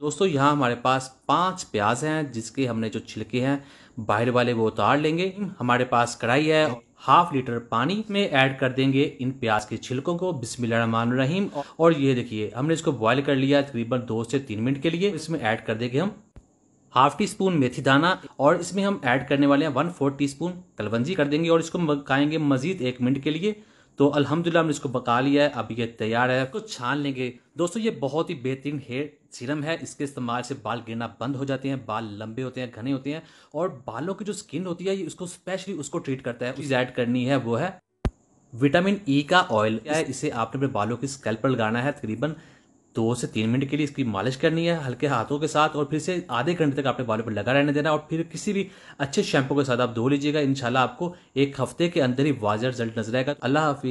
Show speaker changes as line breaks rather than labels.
दोस्तों यहाँ हमारे पास पांच प्याज हैं जिसके हमने जो छिलके हैं बाहर वाले वो उतार लेंगे हमारे पास कढ़ाई है हाफ लीटर पानी में ऐड कर देंगे इन प्याज के छिलकों को बिस्मिल्लाहमान रहीम और ये देखिए हमने इसको बॉईल कर लिया तकरीबन दो से तीन मिनट के लिए इसमें ऐड कर देंगे हम हाफ टी स्पून मेथी दाना और इसमें हम ऐड करने वाले हैं वन फोर्थ टी स्पून कलवंजी कर देंगे और इसको पकाएंगे मजीद एक मिनट के लिए तो अल्हम्दुलिल्लाह हमने इसको पका लिया है अब ये तैयार है कुछ छान लेंगे दोस्तों ये बहुत ही बेहतरीन हेयर सीरम है इसके इस्तेमाल से बाल गिरना बंद हो जाते हैं बाल लंबे होते हैं घने होते हैं और बालों की जो स्किन होती है ये उसको स्पेशली उसको ट्रीट करता है चीज़ ऐड करनी है वो है विटामिन ई e का ऑयल है इसे आपने अपने बालों की स्कैल्प पर लगाना है तकरीबन दो से तीन मिनट के लिए इसकी मालिश करनी है हल्के हाथों के साथ और फिर से आधे घंटे तक आपने बालों पर लगा रहने देना और फिर किसी भी अच्छे शैम्पू के साथ आप धो लीजिएगा इनशाला आपको एक हफ्ते के अंदर ही वाजह रिजल्ट नजर आएगा अल्लाह हाफिज